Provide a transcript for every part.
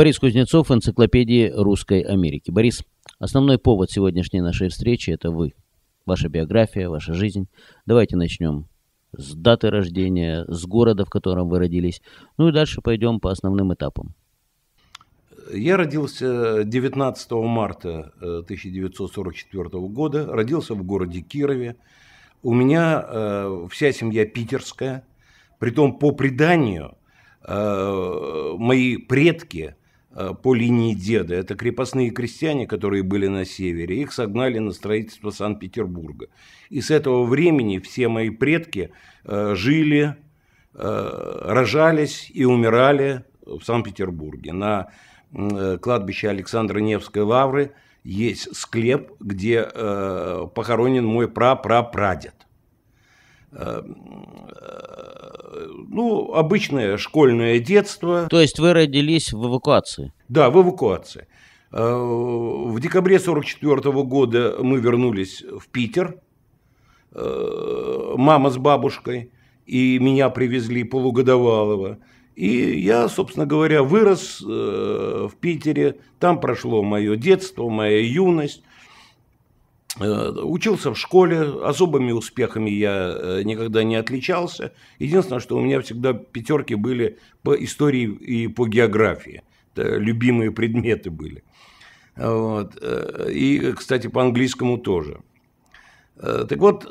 Борис Кузнецов, энциклопедии русской Америки. Борис, основной повод сегодняшней нашей встречи – это вы. Ваша биография, ваша жизнь. Давайте начнем с даты рождения, с города, в котором вы родились. Ну и дальше пойдем по основным этапам. Я родился 19 марта 1944 э, года, родился в городе Кирове. У меня э, вся семья питерская, притом по преданию э, мои предки Э, по линии деда. Это крепостные крестьяне, которые были на севере. Их согнали на строительство Санкт-Петербурга. И с этого времени все мои предки э, жили, э, рожались и умирали в Санкт-Петербурге. На кладбище Александра Невской лавры есть склеп, где похоронен мой прапрапрадед. Эм, э, ну, обычное школьное детство. То есть вы родились в эвакуации? Да, в эвакуации. Э, в декабре 1944 года мы вернулись в Питер, э, мама с бабушкой, и меня привезли полугодовалого. И я, собственно говоря, вырос в Питере, там прошло мое детство, моя юность, Э, учился в школе, особыми успехами я э, никогда не отличался. Единственное, что у меня всегда пятерки были по истории и по географии. Это любимые предметы были. Вот. Э, и, кстати, по английскому тоже. Так вот,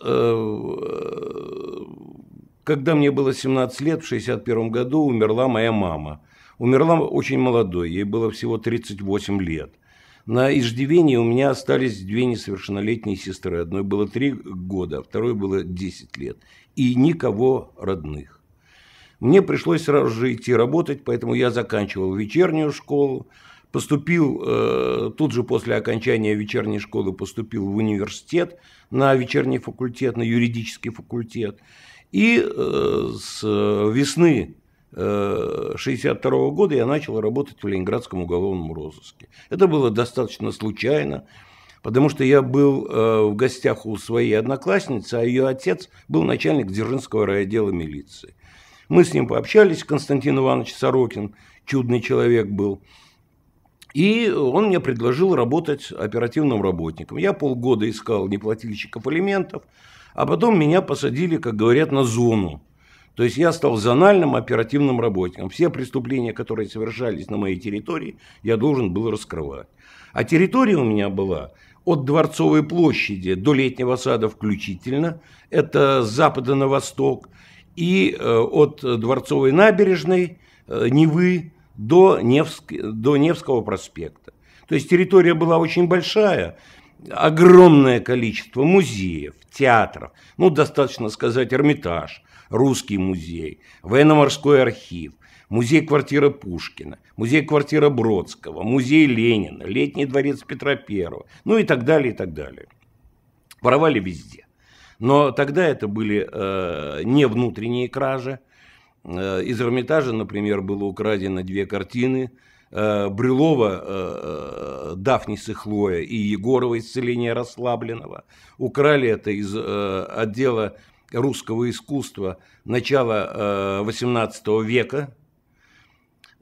когда мне было 17 лет, в 61 году умерла моя мама. Умерла очень молодой, ей было всего 38 лет. На иждивении у меня остались две несовершеннолетние сестры. Одной было три года, а второй было десять лет. И никого родных. Мне пришлось сразу же идти работать, поэтому я заканчивал вечернюю школу. Поступил, э, тут же после окончания вечерней школы поступил в университет на вечерний факультет, на юридический факультет. И э, с весны 1962 э, года я начал работать в Ленинградском уголовном розыске. Это было достаточно случайно, потому что я был э, в гостях у своей одноклассницы, а ее отец был начальник Дзержинского райотдела милиции. Мы с ним пообщались, Константин Иванович Сорокин, чудный человек был. И он мне предложил работать оперативным работником. Я полгода искал неплательщиков алиментов, а потом меня посадили, как говорят, на зону то есть я стал зональным оперативным работником. Все преступления, которые совершались на моей территории, я должен был раскрывать. А территория у меня была от Дворцовой площади до Летнего сада включительно. Это с запада на восток. И э, от Дворцовой набережной э, Невы до, Невск... до Невского проспекта. То есть территория была очень большая, огромное количество музеев, театров, ну, достаточно сказать, Эрмитаж, Русский музей, Военно-морской архив, музей-квартира Пушкина, музей-квартира Бродского, музей Ленина, летний дворец Петра Первого, ну и так далее, и так далее. Воровали везде. Но тогда это были э, не внутренние кражи. Э, из Эрмитажа, например, было украдено две картины э, Брюлова э, э «Дафнис и Хлоя» и Егорова «Исцеление расслабленного». Украли это из э, отдела русского искусства начала XVIII э, века,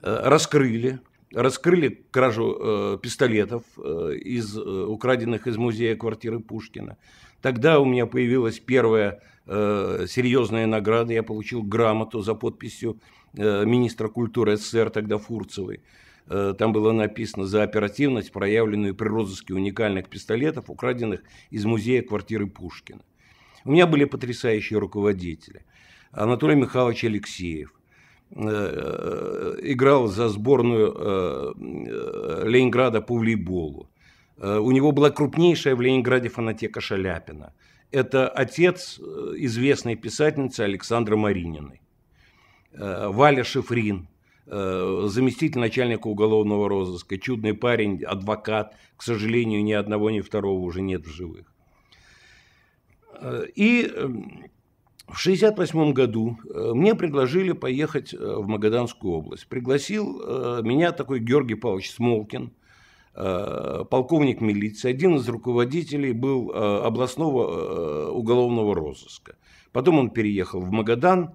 э, раскрыли, раскрыли кражу э, пистолетов из украденных из музея квартиры Пушкина. Тогда у меня появилась первая серьезная награда. Я получил грамоту за подписью министра культуры СССР тогда Фурцевой. там было написано за оперативность, проявленную при розыске уникальных пистолетов, украденных из музея квартиры Пушкина. У меня были потрясающие руководители. Анатолий Михайлович Алексеев. Э, э, э, играл за сборную Ленинграда по волейболу. У него была крупнейшая в Ленинграде фанатека Шаляпина. Это отец известной писательницы Александра Марининой. Валя Шифрин, заместитель начальника уголовного розыска, чудный парень, адвокат. К сожалению, ни одного, ни второго уже нет в живых. Э, и эм, в 1968 году э, мне предложили поехать э, в Магаданскую область. Пригласил меня такой Георгий Павлович Смолкин, полковник милиции, один из руководителей был областного уголовного розыска. Потом он переехал в Магадан,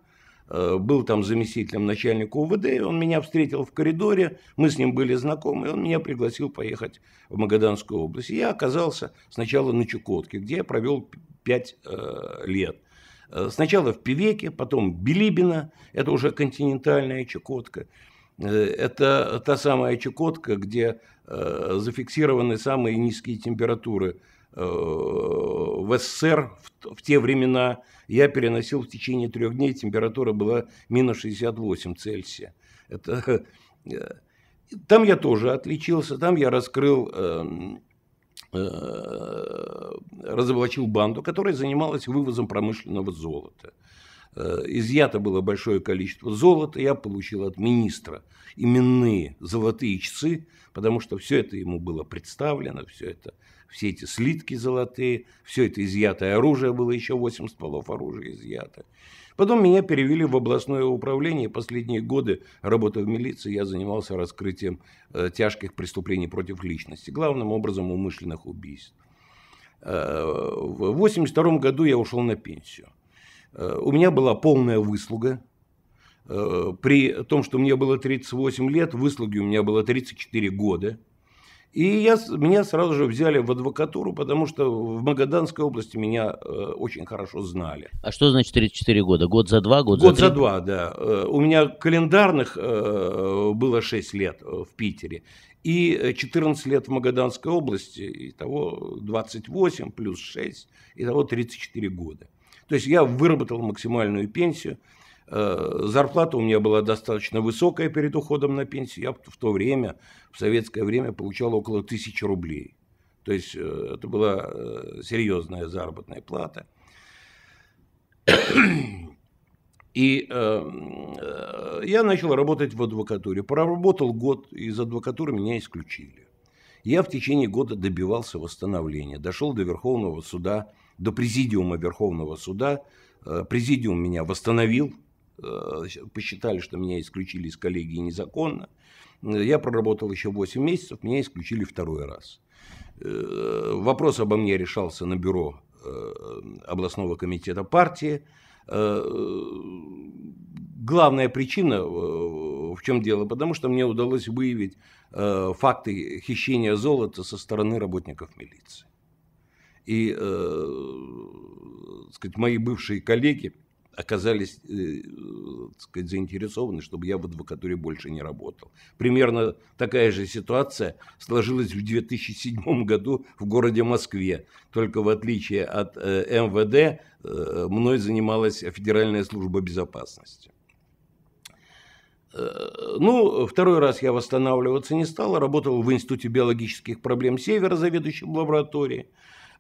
был там заместителем начальника УВД, он меня встретил в коридоре, мы с ним были знакомы, и он меня пригласил поехать в Магаданскую область. я оказался сначала на Чукотке, где я провел 5 э, лет. Э, сначала в Певеке, потом Билибина, это уже континентальная Чукотка. Э, это та самая Чукотка, где э, зафиксированы самые низкие температуры э, в СССР в, в те времена я переносил в течение трех дней, температура была минус 68 Цельсия. Это, там я тоже отличился, там я раскрыл эм, Э, разоблачил банду, которая занималась вывозом промышленного золота. Э, изъято было большое количество золота, я получил от министра именные золотые часы, потому что все это ему было представлено, все это, все эти слитки золотые, все это изъятое оружие было, еще 8 стволов оружия изъято. Потом меня перевели в областное управление. Последние годы, работы в милиции, я занимался раскрытием э, тяжких преступлений против личности, главным образом умышленных убийств. Э, в 1982 году я ушел на пенсию. Э, у меня была полная выслуга. Э, при том, что мне было 38 лет, выслуги у меня было 34 года – и я, меня сразу же взяли в адвокатуру, потому что в Магаданской области меня э, очень хорошо знали. А что значит 34 года? Год за два, год, год за три? Год за два, да. Э, у меня календарных э, было 6 лет э, в Питере. И 14 э, лет в Магаданской области, итого 28 плюс 6, итого 34 года. То есть я выработал максимальную пенсию – Э, зарплата у меня была достаточно высокая перед уходом на пенсию. Я в то время, в советское время, получал около тысячи рублей. То есть э, это была э, серьезная заработная плата. И э, я начал работать в адвокатуре. Проработал год, из адвокатуры меня исключили. Я в течение года добивался восстановления. Дошел до Верховного суда, до Президиума Верховного суда. Президиум меня восстановил, Э, посчитали, что меня исключили из коллегии незаконно. Э, я проработал еще 8 месяцев, меня исключили второй раз. Э, вопрос обо мне решался на бюро областного комитета партии. Главная причина, в чем дело, потому что мне удалось выявить факты хищения золота со стороны работников милиции. И, э, сказать, мои бывшие коллеги, оказались э, сказать, заинтересованы, чтобы я в адвокатуре больше не работал. Примерно такая же ситуация сложилась в 2007 году в городе Москве. Только в отличие от э, МВД, э, мной занималась Федеральная служба безопасности. Э, ну, второй раз я восстанавливаться не стал, работал в Институте биологических проблем Севера, заведующим лабораторией.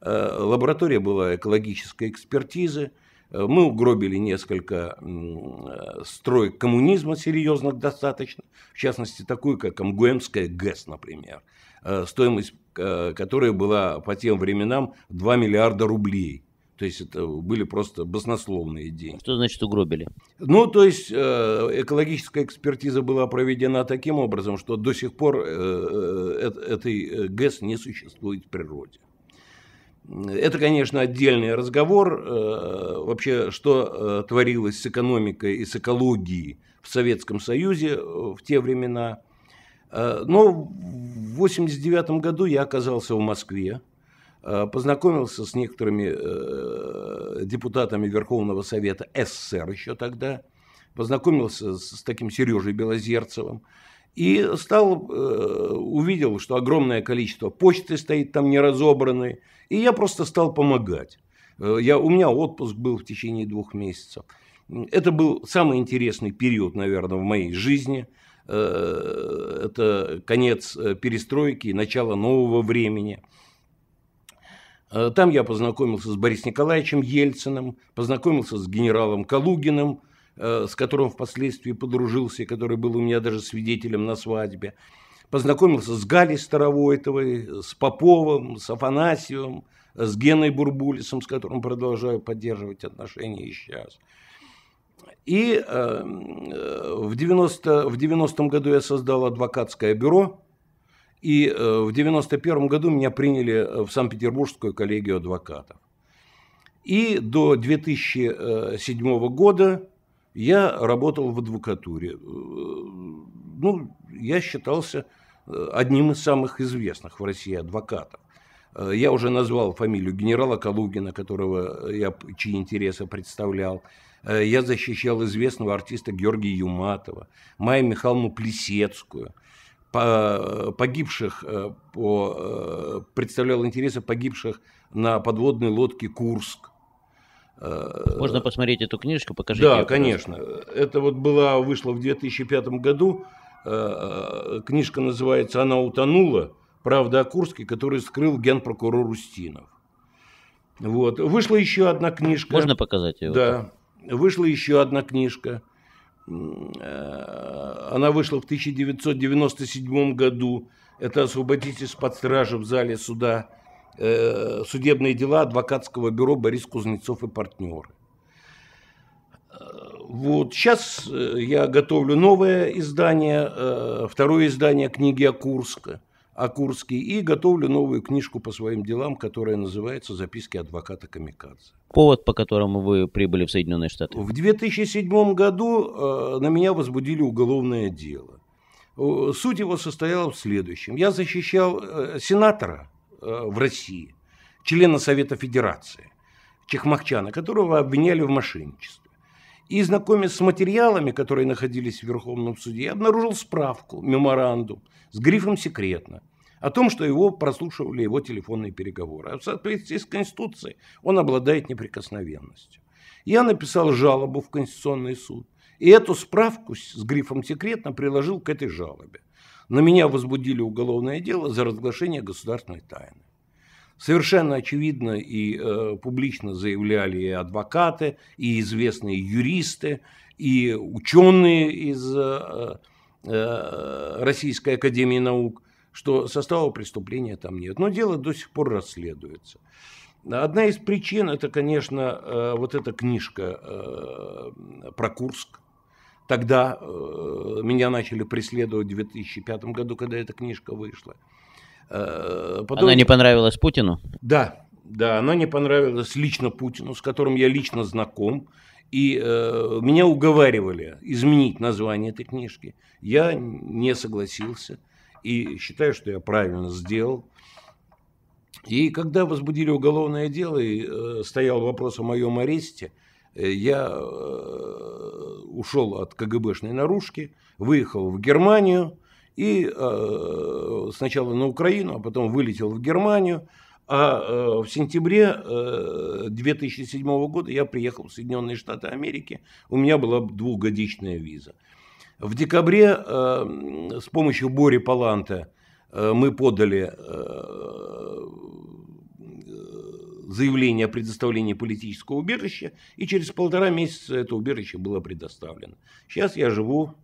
Лаборатория была экологической экспертизы. Э, мы угробили несколько э, строек коммунизма серьезных достаточно, в частности, такую, как Амгуэмская ГЭС, например, э, стоимость которая была по тем временам 2 миллиарда рублей. То есть это были просто баснословные деньги. Что значит угробили? Ну, то есть экологическая экспертиза была проведена таким образом, что до сих пор этой ГЭС не существует в природе. Это, конечно, отдельный разговор э, вообще, что э, творилось с экономикой и с экологией в Советском Союзе э, в те времена. Но в 1989 году я оказался в Москве, познакомился с некоторыми депутатами Верховного Совета СССР еще тогда, познакомился с таким Сережей Белозерцевым и стал, увидел, что огромное количество почты стоит там неразобранной, и я просто стал помогать. Э, я, у меня отпуск был в течение двух месяцев. Это был самый интересный период, наверное, в моей жизни. Э, это конец э, перестройки, начало нового времени. Там я познакомился с Борисом Николаевичем Ельциным, познакомился с генералом Калугиным, с которым впоследствии подружился, который был у меня даже свидетелем на свадьбе познакомился с Галей Старовойтовой, с Поповым, с Афанасьевым, с Геной Бурбулисом, с которым продолжаю поддерживать отношения и сейчас. И э, э в 90, в 90 м году я создал адвокатское бюро, и э, в 91 м году меня приняли в Санкт-Петербургскую коллегию адвокатов. И до 2007 года я работал в адвокатуре. Э, ну, я считался Э, одним из самых известных в России адвокатов. Э, я уже назвал фамилию генерала Калугина, которого я, чьи интересы представлял. Э, я защищал известного артиста Георгия Юматова, Майю Михайловну Плесецкую. Погибших, по, представлял интересы погибших на подводной лодке «Курск». Можно посмотреть эту книжку, покажи. Да, ее, конечно. Это вот была, вышла в 2005 году. Э, э, книжка называется «Она утонула. Правда о Курске», который скрыл генпрокурор Устинов. Вот. Вышла еще одна книжка. Можно показать ее? Да. Вышла еще одна книжка. Э, она вышла в 1997 году. Это «Освободить из-под стражи в зале суда» судебные дела адвокатского бюро Борис Кузнецов и партнеры. Вот сейчас э, я готовлю новое издание, э, второе издание книги о Курске, о Курске, и готовлю новую книжку по своим делам, которая называется «Записки адвоката Камикадзе». Повод, по которому вы прибыли в Соединенные Штаты? В 2007 году э, на меня возбудили уголовное дело. Суть его состояла в следующем. Я защищал сенатора в России, члена Совета Федерации, Чехмахчана, которого обвиняли в мошенничестве и, знакомясь с материалами, которые находились в Верховном суде, я обнаружил справку, меморандум с грифом «Секретно» о том, что его прослушивали его телефонные переговоры. А в соответствии с Конституцией он обладает неприкосновенностью. Я написал жалобу в Конституционный суд. И эту справку с грифом «секретно» приложил к этой жалобе. На меня возбудили уголовное дело за разглашение государственной тайны. Совершенно очевидно и э, публично заявляли и адвокаты, и известные юристы, и ученые из э, э, Российской Академии Наук, что состава преступления там нет. Но дело до сих пор расследуется. Одна из причин это, конечно, э, вот эта книжка э, про Курск. Тогда э, меня начали преследовать в 2005 году, когда эта книжка вышла. Э, Э, потом... Она не понравилась Путину? Да, да, она не понравилась лично Путину, с которым я лично знаком. И э, меня уговаривали изменить название этой книжки. Я не согласился и считаю, что я правильно сделал. И когда возбудили уголовное дело и э, стоял вопрос о моем аресте, э, я э, ушел от КГБшной наружки, выехал в Германию и э, сначала на Украину, а потом вылетел в Германию. А э, в сентябре 2007 э, года я приехал в Соединенные Штаты Америки. У меня была двухгодичная виза. В декабре э, с помощью Бори Паланта мы подали заявление о предоставлении политического убежища, и через полтора месяца это убежище было предоставлено. Сейчас я живу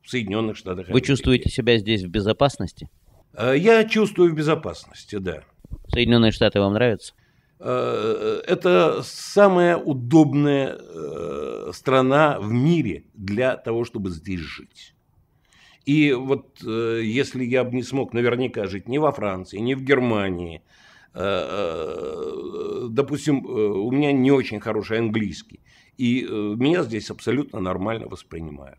в Соединенных Штатах Америки. Вы чувствуете себя здесь в безопасности? Э, я чувствую в безопасности, да. Соединенные Штаты вам нравятся? Э, это самая удобная э, страна в мире для того, чтобы здесь жить. И вот если я бы не смог наверняка жить ни во Франции, ни в Германии, допустим, у меня не очень хороший английский, и меня здесь абсолютно нормально воспринимают.